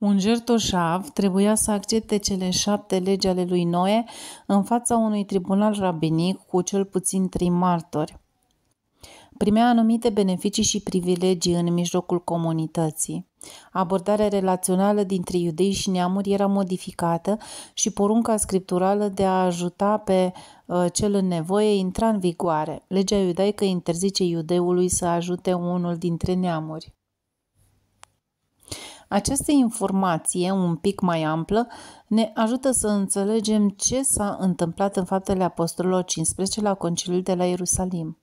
Un jertoșav trebuia să accepte cele șapte legi ale lui Noe în fața unui tribunal rabinic cu cel puțin trei martori. Primea anumite beneficii și privilegii în mijlocul comunității. Abordarea relațională dintre iudei și neamuri era modificată și porunca scripturală de a ajuta pe uh, cel în nevoie intra în vigoare. Legea iudaică interzice iudeului să ajute unul dintre neamuri. Această informație, un pic mai amplă, ne ajută să înțelegem ce s-a întâmplat în faptele apostolilor 15 la conciliul de la Ierusalim.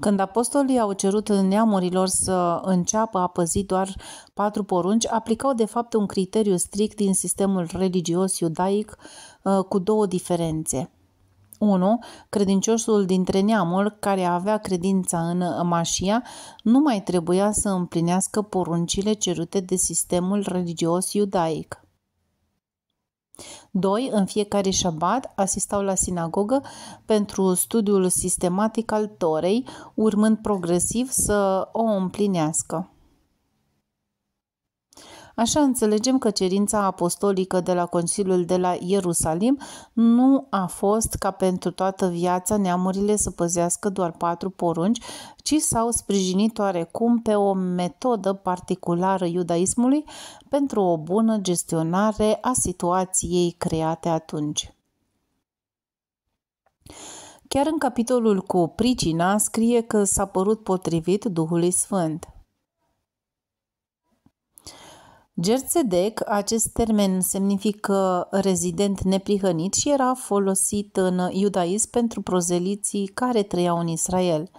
Când apostolii au cerut neamurilor să înceapă a păzi doar patru porunci, aplicau de fapt un criteriu strict din sistemul religios iudaic uh, cu două diferențe – 1. Credinciosul dintre neamul care avea credința în Mașia nu mai trebuia să împlinească poruncile cerute de sistemul religios iudaic. 2. În fiecare șabat asistau la sinagogă pentru studiul sistematic al Torei, urmând progresiv să o împlinească. Așa înțelegem că cerința apostolică de la Consiliul de la Ierusalim nu a fost ca pentru toată viața neamurile să păzească doar patru porunci, ci s-au sprijinit oarecum pe o metodă particulară iudaismului pentru o bună gestionare a situației create atunci. Chiar în capitolul cu pricina scrie că s-a părut potrivit Duhului Sfânt. Gerțedec, acest termen semnifică rezident neprihănit și era folosit în iudaism pentru prozeliții care trăiau în Israel.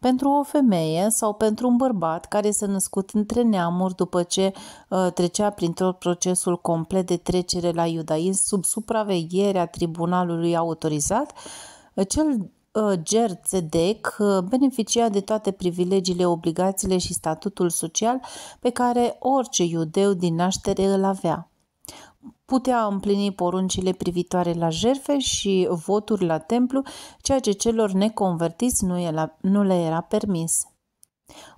Pentru o femeie sau pentru un bărbat care s-a născut între neamuri după ce uh, trecea printr-un procesul complet de trecere la iudaism sub supravegherea tribunalului autorizat, uh, cel Zedek uh, beneficia de toate privilegiile, obligațiile și statutul social pe care orice iudeu din naștere îl avea. Putea împlini poruncile privitoare la jerfe și voturi la templu, ceea ce celor neconvertiți nu, era, nu le era permis.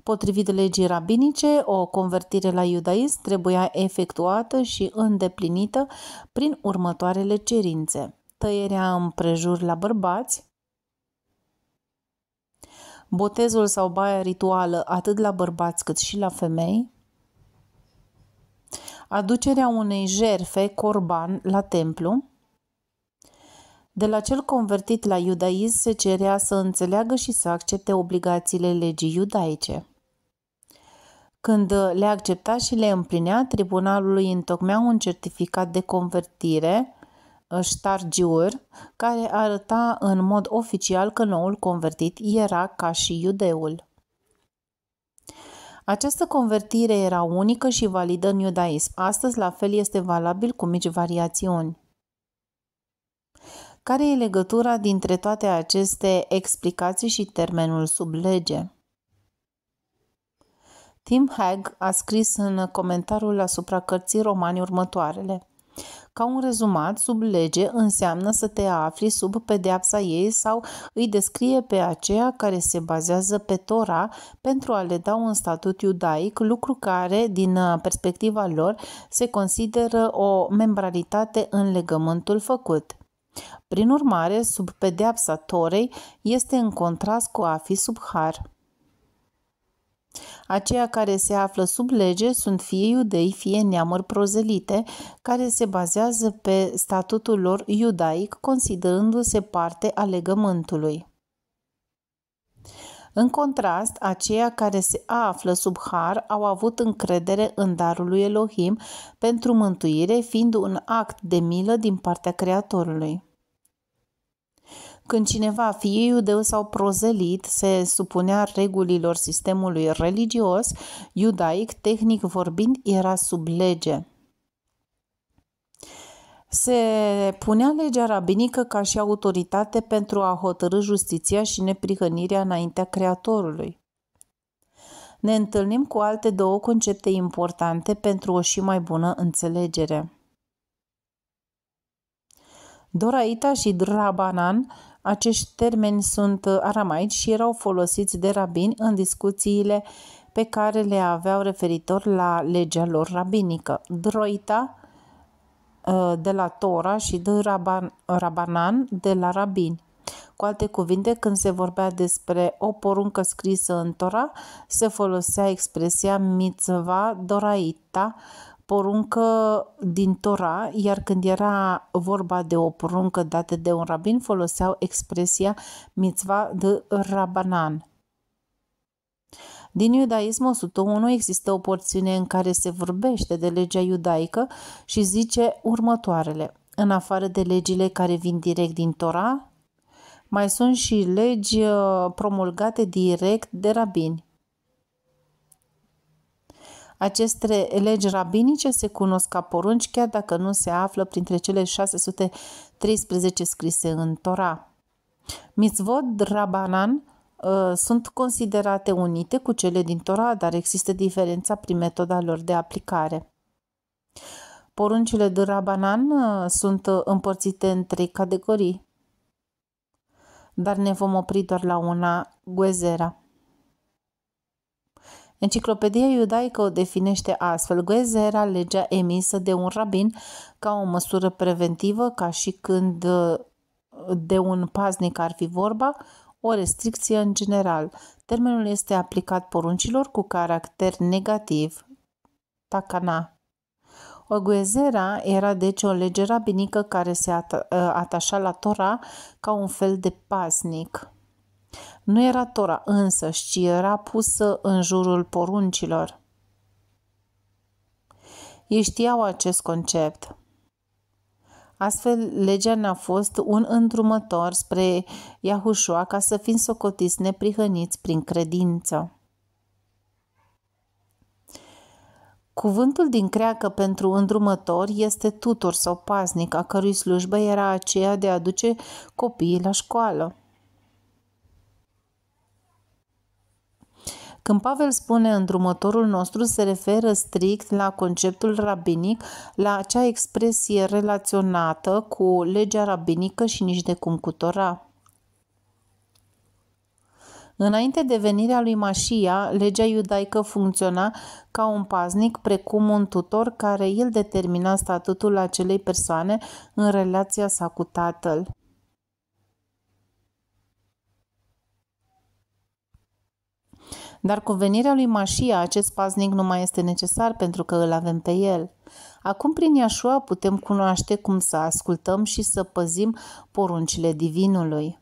Potrivit legii rabinice, o convertire la iudaism trebuia efectuată și îndeplinită prin următoarele cerințe. Tăierea împrejur la bărbați, botezul sau baia rituală atât la bărbați cât și la femei, aducerea unei jerfe corban la templu, de la cel convertit la iudaism se cerea să înțeleagă și să accepte obligațiile legii iudaice. Când le accepta și le împlinea, tribunalul îi întocmea un certificat de convertire ștargiur, care arăta în mod oficial că noul convertit era ca și iudeul. Această convertire era unică și validă în iudaism. Astăzi la fel este valabil cu mici variațiuni. Care e legătura dintre toate aceste explicații și termenul sub lege? Tim Hag a scris în comentariul asupra cărții romani următoarele. Ca un rezumat, sub lege înseamnă să te afli sub pedeapsa ei sau îi descrie pe aceea care se bazează pe Tora pentru a le da un statut iudaic, lucru care, din uh, perspectiva lor, se consideră o membralitate în legământul făcut. Prin urmare, sub pedeapsa Torei este în contrast cu a fi sub har. Aceia care se află sub lege sunt fie iudei, fie neamuri prozelite, care se bazează pe statutul lor iudaic, considerându-se parte a legământului. În contrast, aceia care se află sub har au avut încredere în darul lui Elohim pentru mântuire, fiind un act de milă din partea Creatorului. Când cineva, fie iudeu sau prozelit, se supunea regulilor sistemului religios, iudaic, tehnic vorbind, era sub lege. Se punea legea rabinică ca și autoritate pentru a hotărâ justiția și neprihănirea înaintea Creatorului ne întâlnim cu alte două concepte importante pentru o și mai bună înțelegere. Doraita și Drabanan acești termeni sunt uh, aramaici și erau folosiți de rabini în discuțiile pe care le aveau referitor la legea lor rabinică. Droita uh, de la Tora și de Raban, Rabanan de la rabini. Cu alte cuvinte, când se vorbea despre o poruncă scrisă în Tora, se folosea expresia mitzva doraita, poruncă din Tora, iar când era vorba de o poruncă dată de un rabin, foloseau expresia mitzva de rabanan. Din iudaism 101 există o porțiune în care se vorbește de legea iudaică și zice următoarele. În afară de legile care vin direct din Tora, mai sunt și legi uh, promulgate direct de rabini. Aceste legi rabinice se cunosc ca porunci, chiar dacă nu se află printre cele 613 scrise în Tora. Mitzvot Rabanan uh, sunt considerate unite cu cele din Tora, dar există diferența prin metoda lor de aplicare. Poruncile de Rabanan uh, sunt uh, împărțite în trei categorii, dar ne vom opri doar la una, Guezera. Enciclopedia iudaică o definește astfel. Goeze era legea emisă de un rabin ca o măsură preventivă, ca și când uh, de un paznic ar fi vorba, o restricție în general. Termenul este aplicat poruncilor cu caracter negativ. Takana. O guezera era deci o lege rabinică care se at- uh, atașa la Tora ca un fel de paznic. Nu era Tora însă ci era pusă în jurul poruncilor. Ei știau acest concept. Astfel, legea ne-a fost un îndrumător spre Iahușua ca să fim socotiți neprihăniți prin credință. Cuvântul din creacă pentru îndrumător este tutor sau paznic, a cărui slujbă era aceea de a duce copiii la școală. Când Pavel spune îndrumătorul nostru, se referă strict la conceptul rabinic, la acea expresie relaționată cu legea rabinică și nici de cum cu Torah. Înainte de venirea lui Mașia, legea iudaică funcționa ca un paznic precum un tutor care el determina statutul acelei persoane în relația sa cu tatăl. Dar cu venirea lui Mașia, acest paznic nu mai este necesar pentru că îl avem pe el. Acum prin Iașua putem cunoaște cum să ascultăm și să păzim poruncile divinului.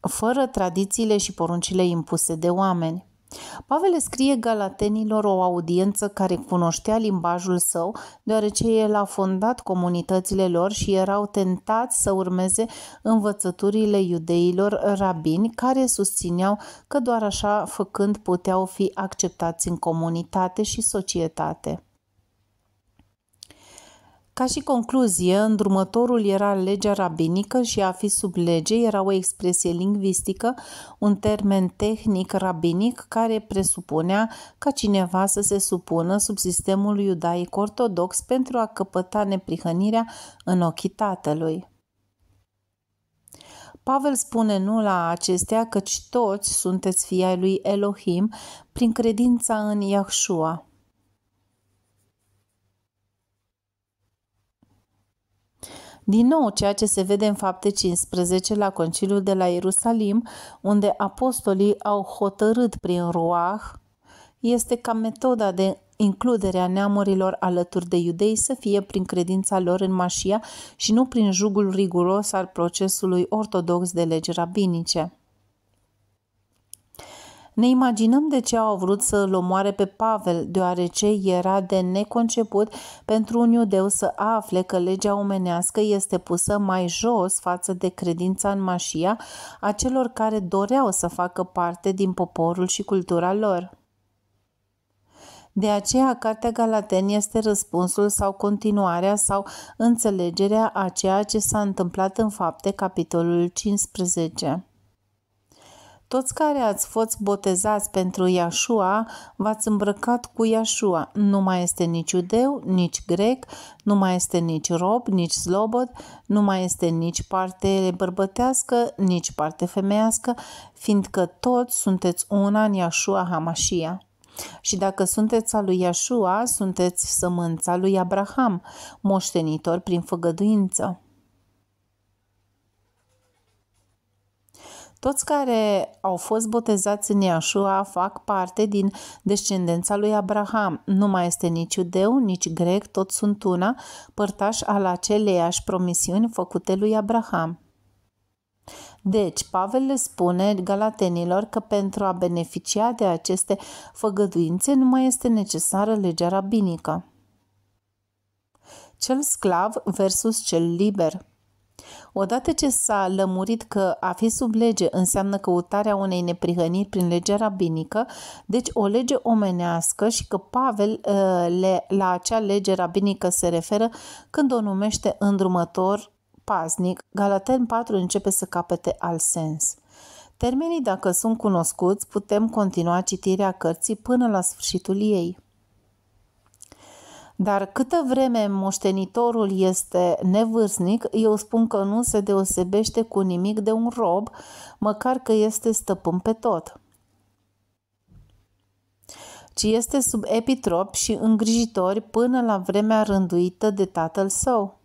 Fără tradițiile și poruncile impuse de oameni. Pavel scrie galatenilor o audiență care cunoștea limbajul său, deoarece el a fondat comunitățile lor și erau tentați să urmeze învățăturile iudeilor rabini care susțineau că doar așa făcând puteau fi acceptați în comunitate și societate. Ca și concluzie, îndrumătorul era legea rabinică și a fi sub lege era o expresie lingvistică, un termen tehnic rabinic care presupunea ca cineva să se supună sub sistemul iudaic ortodox pentru a căpăta neprihănirea în ochii tatălui. Pavel spune nu la acestea, căci toți sunteți fii ai lui Elohim prin credința în Iahșua. Din nou, ceea ce se vede în fapte 15 la Conciliul de la Ierusalim, unde apostolii au hotărât prin Ruah, este ca metoda de includerea neamurilor alături de iudei să fie prin credința lor în mașia și nu prin jugul riguros al procesului ortodox de legi rabinice. Ne imaginăm de ce au vrut să îl omoare pe Pavel, deoarece era de neconceput pentru un iudeu să afle că legea omenească este pusă mai jos față de credința în mașia a celor care doreau să facă parte din poporul și cultura lor. De aceea, Cartea Galateni este răspunsul sau continuarea sau înțelegerea a ceea ce s-a întâmplat în fapte, capitolul 15. Toți care ați fost botezați pentru Iașua, v-ați îmbrăcat cu Iașua. Nu mai este nici iudeu, nici grec, nu mai este nici rob, nici slobod, nu mai este nici parte bărbătească, nici parte femeiască, fiindcă toți sunteți una în Iașua Hamașia. Și dacă sunteți al lui Iașua, sunteți sămânța lui Abraham, moștenitor prin făgăduință. Toți care au fost botezați în Iașua fac parte din descendența lui Abraham. Nu mai este nici iudeu, nici grec, toți sunt una, părtași al aceleiași promisiuni făcute lui Abraham. Deci, Pavel le spune galatenilor că pentru a beneficia de aceste făgăduințe nu mai este necesară legea rabinică. Cel sclav versus cel liber – Odată ce s-a lămurit că a fi sub lege înseamnă căutarea unei neprihăniri prin legea rabinică, deci o lege omenească și că Pavel uh, le, la acea lege rabinică se referă când o numește îndrumător paznic, Galaten 4 începe să capete al sens. Termenii, dacă sunt cunoscuți, putem continua citirea cărții până la sfârșitul ei. Dar câtă vreme moștenitorul este nevârstnic, eu spun că nu se deosebește cu nimic de un rob, măcar că este stăpân pe tot ci este sub epitrop și îngrijitori până la vremea rânduită de tatăl său.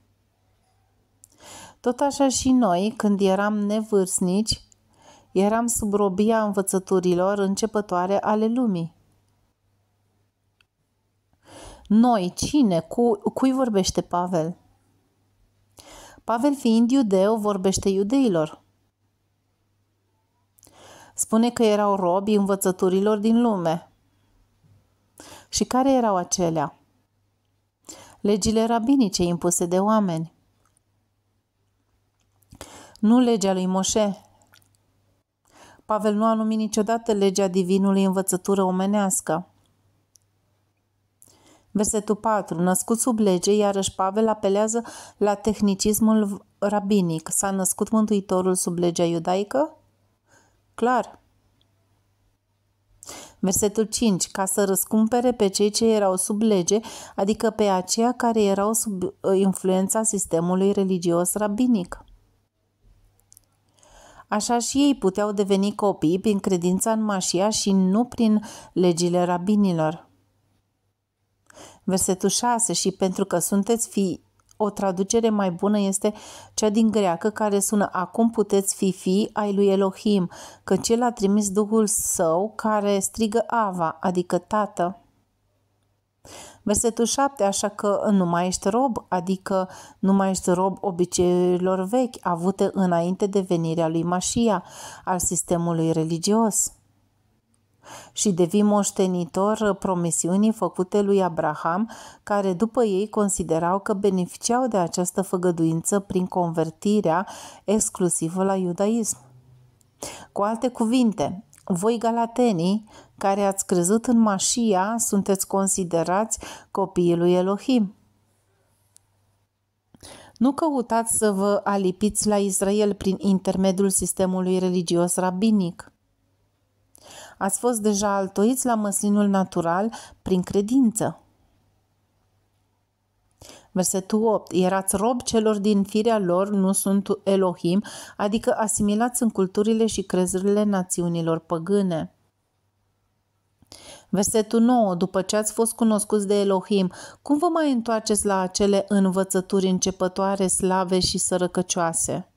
Tot așa și noi, când eram nevârstnici, eram sub robia învățăturilor începătoare ale lumii. Noi, cine? Cu, cui vorbește Pavel? Pavel fiind iudeu, vorbește iudeilor. Spune că erau robi învățăturilor din lume. Și care erau acelea? Legile rabinice impuse de oameni. Nu legea lui Moșe. Pavel nu a numit niciodată legea divinului învățătură omenească. Versetul 4. Născut sub lege, iarăși Pavel apelează la tehnicismul rabinic. S-a născut Mântuitorul sub legea iudaică? Clar. Versetul 5. Ca să răscumpere pe cei ce erau sub lege, adică pe aceia care erau sub ă, influența sistemului religios rabinic. Așa și ei puteau deveni copii prin credința în mașia și nu prin legile rabinilor. Versetul 6. Și pentru că sunteți fii, o traducere mai bună este cea din greacă care sună Acum puteți fi fii ai lui Elohim, că cel a trimis Duhul Său care strigă Ava, adică Tată. Versetul 7, așa că nu mai ești rob, adică nu mai ești rob obiceiurilor vechi avute înainte de venirea lui Mașia, al sistemului religios și devii moștenitor promisiunii făcute lui Abraham, care după ei considerau că beneficiau de această făgăduință prin convertirea exclusivă la iudaism. Cu alte cuvinte, voi galatenii, care ați crezut în Mașia, sunteți considerați copiii lui Elohim. Nu căutați să vă alipiți la Israel prin intermediul sistemului religios rabinic ați fost deja altoiți la măslinul natural prin credință. Versetul 8. Erați rob celor din firea lor, nu sunt Elohim, adică asimilați în culturile și crezurile națiunilor păgâne. Versetul 9. După ce ați fost cunoscuți de Elohim, cum vă mai întoarceți la acele învățături începătoare, slave și sărăcăcioase?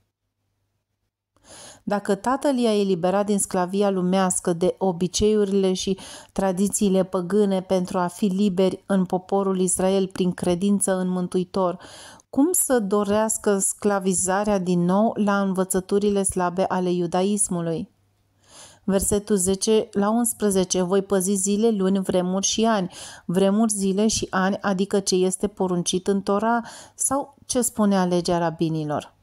Dacă tatăl i-a eliberat din sclavia lumească de obiceiurile și tradițiile păgâne pentru a fi liberi în poporul Israel prin credință în Mântuitor, cum să dorească sclavizarea din nou la învățăturile slabe ale iudaismului? Versetul 10 la 11. Voi păzi zile, luni, vremuri și ani. Vremuri, zile și ani, adică ce este poruncit în Tora sau ce spune alegea rabinilor.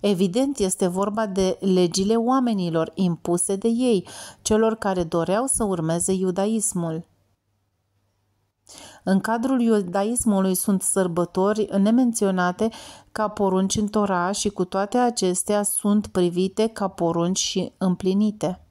Evident, este vorba de legile oamenilor impuse de ei, celor care doreau să urmeze iudaismul. În cadrul iudaismului sunt sărbători nemenționate ca porunci în Tora și cu toate acestea sunt privite ca porunci și împlinite.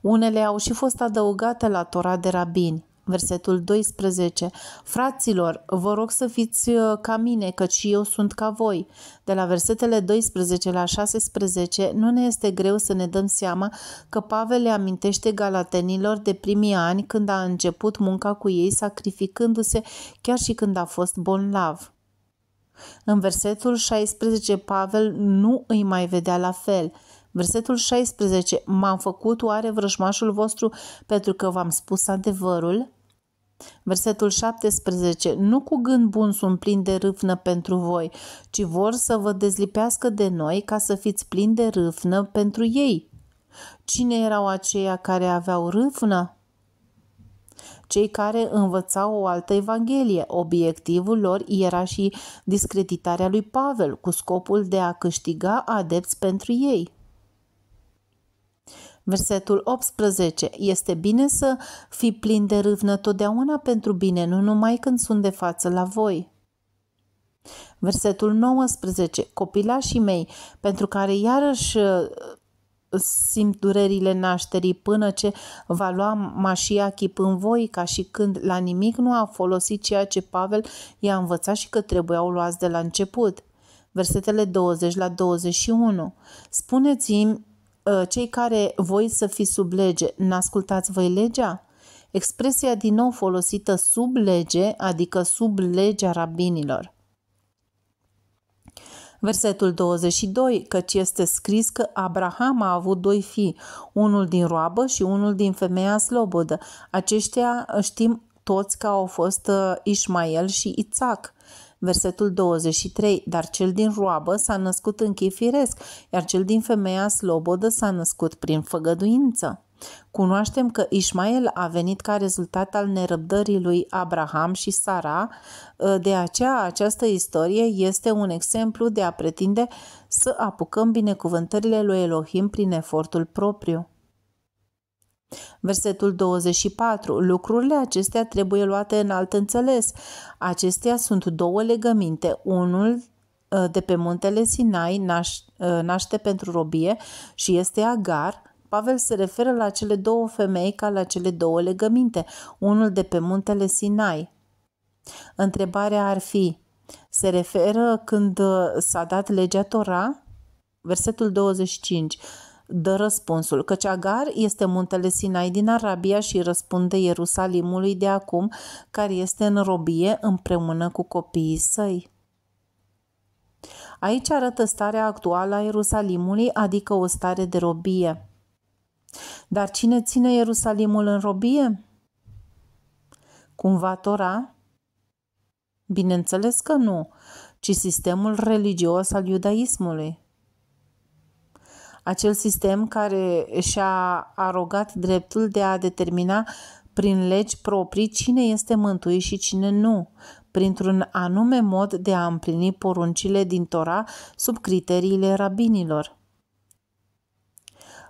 Unele au și fost adăugate la Tora de rabini. Versetul 12. Fraților, vă rog să fiți uh, ca mine, căci eu sunt ca voi. De la versetele 12 la 16 nu ne este greu să ne dăm seama că Pavel le amintește galatenilor de primii ani când a început munca cu ei sacrificându-se chiar și când a fost bolnav. În versetul 16 Pavel nu îi mai vedea la fel. Versetul 16. M-am făcut oare vrăjmașul vostru pentru că v-am spus adevărul? Versetul 17. Nu cu gând bun sunt plini de râvnă pentru voi, ci vor să vă dezlipească de noi ca să fiți plini de râvnă pentru ei. Cine erau aceia care aveau râvnă? Cei care învățau o altă evanghelie, obiectivul lor era și discreditarea lui Pavel, cu scopul de a câștiga adepți pentru ei. Versetul 18. Este bine să fii plin de râvnă totdeauna pentru bine, nu numai când sunt de față la voi. Versetul 19. Copilașii mei, pentru care iarăși uh, simt durerile nașterii până ce va lua mașia chip în voi, ca și când la nimic nu a folosit ceea ce Pavel i-a învățat și că trebuiau luați de la început. Versetele 20 la 21. Spuneți-mi Uh, cei care voi să fi sub lege, n-ascultați voi legea? Expresia din nou folosită sub lege, adică sub legea rabinilor. Versetul 22, căci este scris că Abraham a avut doi fii, unul din roabă și unul din femeia slobodă. Aceștia uh, știm toți că au fost uh, Ismael și Isaac. Versetul 23, dar cel din roabă s-a născut în chip firesc, iar cel din femeia slobodă s-a născut prin făgăduință. Cunoaștem că Ismael a venit ca rezultat al nerăbdării lui Abraham și Sara, ă, de aceea această istorie este un exemplu de a pretinde să apucăm binecuvântările lui Elohim prin efortul propriu. Versetul 24. Lucrurile acestea trebuie luate în alt înțeles. Acestea sunt două legăminte. Unul uh, de pe muntele Sinai naș, uh, naște pentru robie și este Agar. Pavel se referă la cele două femei ca la cele două legăminte, unul de pe muntele Sinai. Întrebarea ar fi, se referă când uh, s-a dat legea Tora? Versetul 25. Dă răspunsul căci Agar este muntele Sinai din Arabia și răspunde Ierusalimului de acum, care este în robie împreună cu copiii săi. Aici arată starea actuală a Ierusalimului, adică o stare de robie. Dar cine ține Ierusalimul în robie? Cumva Tora? Bineînțeles că nu, ci sistemul religios al iudaismului acel sistem care și-a arogat dreptul de a determina prin legi proprii cine este mântuit și cine nu, printr-un anume mod de a împlini poruncile din Tora sub criteriile rabinilor.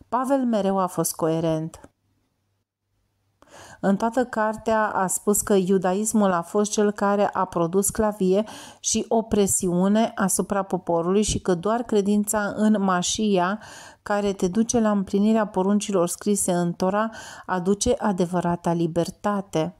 Pavel mereu a fost coerent. În toată cartea a spus că iudaismul a fost cel care a produs clavie și opresiune asupra poporului și că doar credința în Mașia, care te duce la împlinirea poruncilor scrise în Tora, aduce adevărata libertate.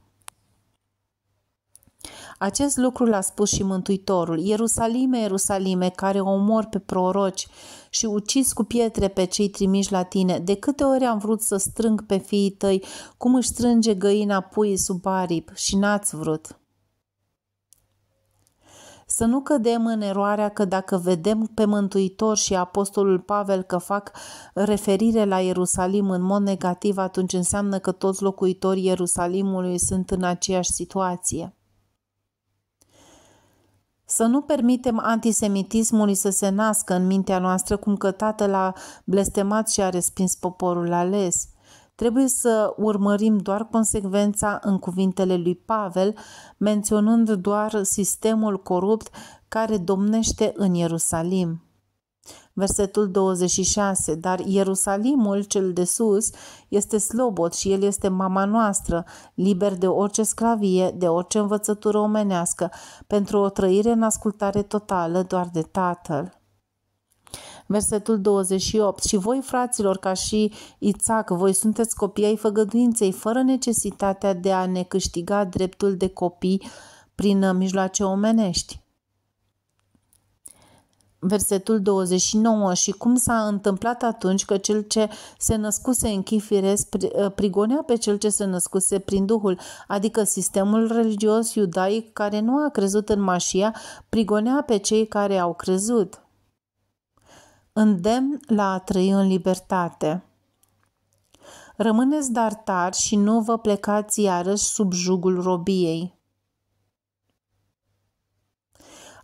Acest lucru l-a spus și Mântuitorul. Ierusalime, Ierusalime, care omor pe proroci și ucis cu pietre pe cei trimiși la tine. De câte ori am vrut să strâng pe fiii tăi, cum își strânge găina puii sub aripi și n-ați vrut. Să nu cădem în eroarea că dacă vedem pe Mântuitor și Apostolul Pavel că fac referire la Ierusalim în mod negativ, atunci înseamnă că toți locuitorii Ierusalimului sunt în aceeași situație. Să nu permitem antisemitismului să se nască în mintea noastră cum că tatăl a blestemat și a respins poporul ales. Trebuie să urmărim doar consecvența în cuvintele lui Pavel, menționând doar sistemul corupt care domnește în Ierusalim. Versetul 26. Dar Ierusalimul cel de sus este slobot și el este mama noastră, liber de orice sclavie, de orice învățătură omenească, pentru o trăire în ascultare totală doar de Tatăl. Versetul 28. Și voi, fraților, ca și Ițac, voi sunteți copii ai făgăduinței, fără necesitatea de a ne câștiga dreptul de copii prin mijloace omenești versetul 29 și cum s-a întâmplat atunci că cel ce se născuse în chip firesc ă, prigonea pe cel ce se născuse prin Duhul, adică sistemul religios iudaic care nu a crezut în Mașia, prigonea pe cei care au crezut. Îndemn la a trăi în libertate. Rămâneți dar tari și nu vă plecați iarăși sub jugul robiei.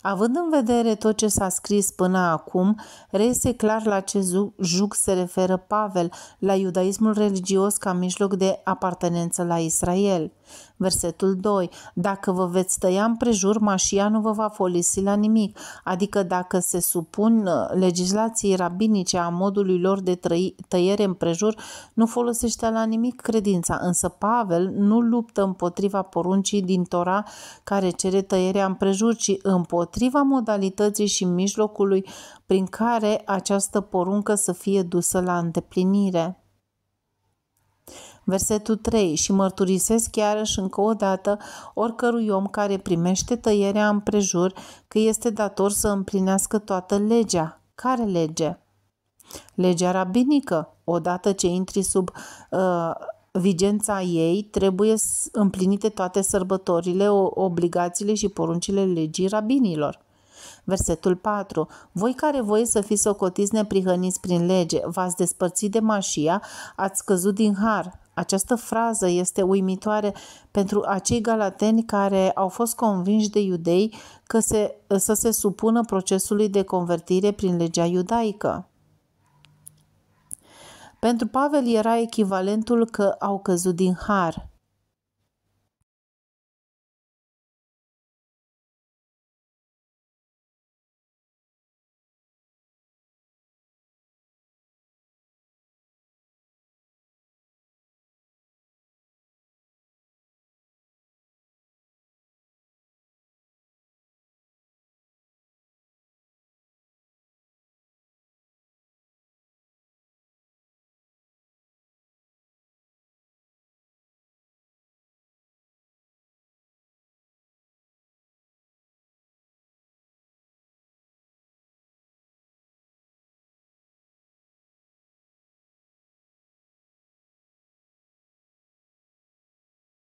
Având în vedere tot ce s-a scris până acum, reiese clar la ce juc se referă Pavel, la iudaismul religios ca mijloc de apartenență la Israel. Versetul 2. Dacă vă veți tăia împrejur, mașia nu vă va folisi la nimic, adică dacă se supun uh, legislației rabinice a modului lor de trăi, tăiere împrejur, nu folosește la nimic credința, însă Pavel nu luptă împotriva poruncii din Tora care cere tăierea împrejur, ci împotriva împotriva modalității și mijlocului prin care această poruncă să fie dusă la îndeplinire. Versetul 3. Și mărturisesc iarăși încă o dată oricărui om care primește tăierea împrejur că este dator să împlinească toată legea. Care lege? Legea rabinică. Odată ce intri sub uh, vigența ei trebuie împlinite toate sărbătorile, obligațiile și poruncile legii rabinilor. Versetul 4. Voi care voi să fiți socotiți neprihăniți prin lege, v-ați despărțit de mașia, ați căzut din har. Această frază este uimitoare pentru acei galateni care au fost convinși de iudei că se, să se supună procesului de convertire prin legea iudaică. Pentru Pavel era echivalentul că au căzut din har.